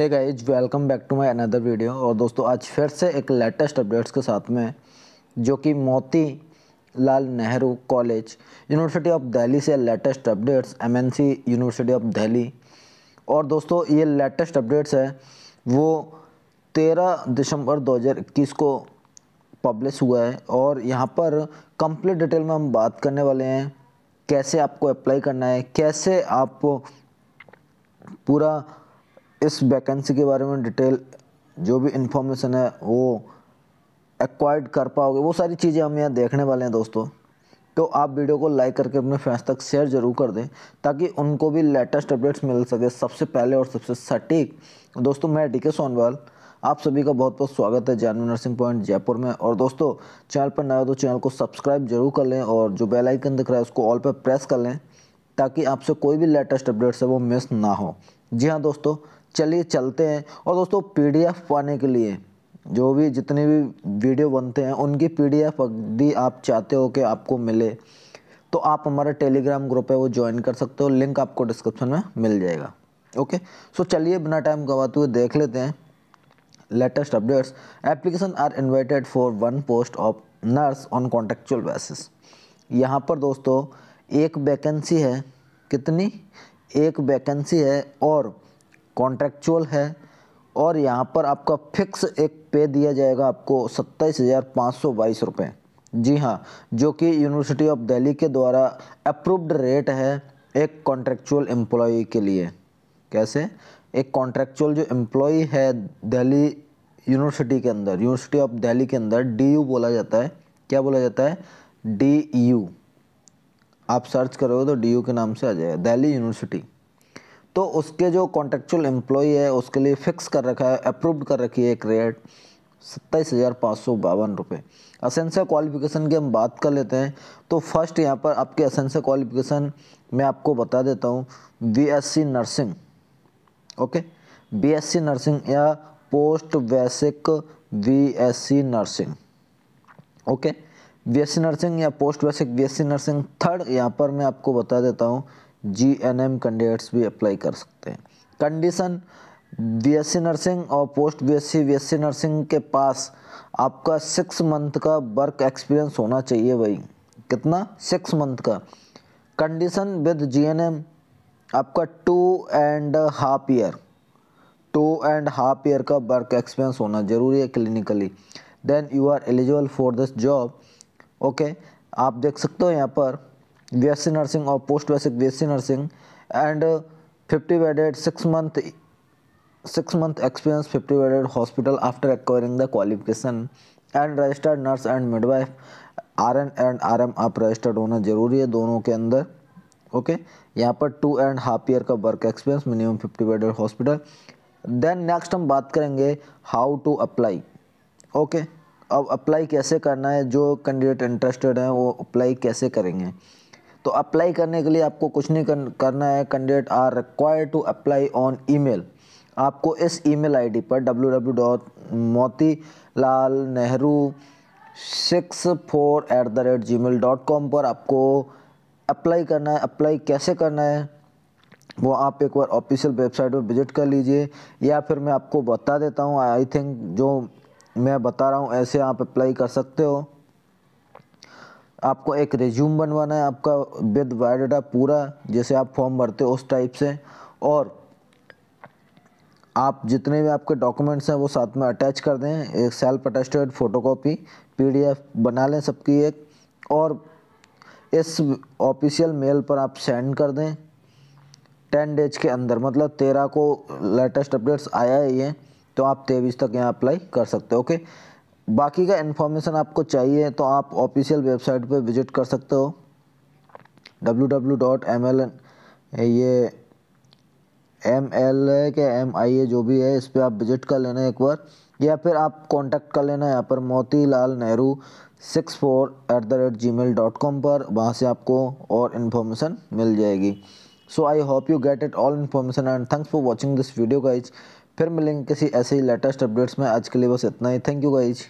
है guys welcome back to my another video और दोस्तों आज फिर से एक लेटेस्ट अपडेट्स के साथ में जो कि Moti Lal Nehru college university of Delhi से latest updates MNC university of Delhi और दोस्तों ये लेटेस्ट अपडेट्स है वो 13 दिसंबर 2021 को पब्लिश हुआ है और यहाँ पर कंप्लीट डिटेल में हम बात करने वाले हैं कैसे आपको अप्लाई करना है कैसे आप पूरा इस वैकेंसी के बारे में डिटेल जो भी इन्फॉर्मेशन है वो एक्वायर्ड कर पाओगे वो सारी चीज़ें हम यहाँ देखने वाले हैं दोस्तों तो आप वीडियो को लाइक करके अपने फ्रेंड्स तक शेयर जरूर कर दें ताकि उनको भी लेटेस्ट अपडेट्स मिल सके सबसे पहले और सबसे सटीक दोस्तों मैं डी के सोनवाल आप सभी का बहुत बहुत स्वागत है जानवी नर्सिंग पॉइंट जयपुर में और दोस्तों चैनल पर नया हो तो चैनल को सब्सक्राइब जरूर कर लें और जो बेल आइकन दिख रहा है उसको ऑल पर प्रेस कर लें ताकि आपसे कोई भी लेटेस्ट अपडेट्स है वो मिस ना हो जी हाँ दोस्तों चलिए चलते हैं और दोस्तों पीडीएफ पाने के लिए जो भी जितने भी वीडियो बनते हैं उनकी पीडीएफ यदि आप चाहते हो कि आपको मिले तो आप हमारा टेलीग्राम ग्रुप है वो ज्वाइन कर सकते हो लिंक आपको डिस्क्रिप्शन में मिल जाएगा ओके सो चलिए बिना टाइम गवाते हुए देख लेते हैं latest updates application are invited for one post of nurse on contractual basis यहाँ पर दोस्तों एक वैकेंसी है कितनी एक वैकेंसी है और कॉन्ट्रेक्चुअल है और यहाँ पर आपका फिक्स एक पे दिया जाएगा आपको सत्ताईस हज़ार पाँच सौ बाईस रुपये जी हाँ जो कि यूनिवर्सिटी ऑफ दिल्ली के द्वारा अप्रूव्ड रेट है एक कॉन्ट्रेक्चुअल एम्प्लॉ के लिए कैसे एक कॉन्ट्रेक्चुअल जो एम्प्लॉ है दिल्ली यूनिवर्सिटी के अंदर यूनिवर्सिटी ऑफ दिल्ली के अंदर डी यू बोला जाता है क्या बोला जाता है डी यू आप सर्च करोगे तो डी यू के नाम से आ जाएगा दिल्ली यूनिवर्सिटी तो उसके जो कॉन्ट्रेक्चुअल एम्प्लॉई है उसके लिए फिक्स कर रखा है अप्रूव्ड कर रखी है एक रेट सत्ताईस हज़ार पाँच सौ बावन रुपये असेंसर क्वालिफिकेशन की हम बात कर लेते हैं तो फर्स्ट यहाँ पर आपके असेंसर क्वालिफिकेशन मैं आपको बता देता हूँ BSc nursing okay BSc nursing या post basic BSc nursing okay BSc nursing या post basic BSc nursing third यहाँ पर मैं आपको बता देता हूँ जी एन एम कैंडिडेट्स भी अप्लाई कर सकते हैं कंडीशन सी नर्सिंग और पोस्ट एस सी नर्सिंग के पास आपका सिक्स मंथ का वर्क एक्सपीरियंस होना चाहिए भाई कितना सिक्स मंथ का कंडीशन विद एम आपका two and half year to and half year का वर्क एक्सपीरियंस होना जरूरी है clinically then you are eligible for this job okay आप देख सकते हो यहाँ पर BSc नर्सिंग और post basic BSc nursing and fifty bedded six month six month experience fifty bedded hospital after acquiring the qualification and registered nurse and midwife R N and R M आप registered होना जरूरी है दोनों के अंदर okay यहाँ पर two and half year का work experience minimum fifty bedded hospital then next हम बात करेंगे हाउ टू अप्लाई ओके अब अप्लाई कैसे करना है जो कैंडिडेट इंटरेस्टेड हैं वो अप्लाई कैसे करेंगे तो अप्लाई करने के लिए आपको कुछ नहीं करना है candidate are require to apply on email आपको इस ईमेल आईडी पर W W dot Moti Lal Nehru six four eight the rate Gmail dot com पर आपको अप्लाई करना है अप्लाई कैसे करना है वो आप एक बार ऑफिशियल वेबसाइट पर विजिट कर लीजिए या फिर मैं आपको बता देता हूँ आई थिंक जो मैं बता रहा हूँ ऐसे आप अप्लाई कर सकते हो आपको एक रिज्यूम बनवाना है आपका विद बायोडाटा पूरा जैसे आप फॉर्म भरते हो उस टाइप से और आप जितने भी आपके डॉक्यूमेंट्स हैं वो साथ में अटैच कर दें एक सेल्फ अटेस्टेड फोटोकॉपी पीडीएफ बना लें सबकी एक और इस ऑफिशियल मेल पर आप सेंड कर दें टेन डेज के अंदर मतलब तेरह को लेटेस्ट अपडेट्स आया ही है तो आप तेईस तक यहाँ अप्लाई कर सकते हो ओके बाकी का इन्फॉर्मेशन आपको चाहिए तो आप ऑफिशियल वेबसाइट पर विजिट कर सकते हो W W dot M L N ये M L A K M आई ए जो भी है इस पर आप विजिट कर लेना एक बार या फिर आप कांटेक्ट कर लेना यहाँ पर Motilal Nehru six four eight the rate Gmail dot com पर वहाँ से आपको और इन्फॉर्मेशन मिल जाएगी so I hope you get it all information and thanks for watching this video guys फिर मिलेंगे किसी ऐसे ही लेटेस्ट अपडेट्स में आज के लिए बस इतना ही थैंक यू गाइज़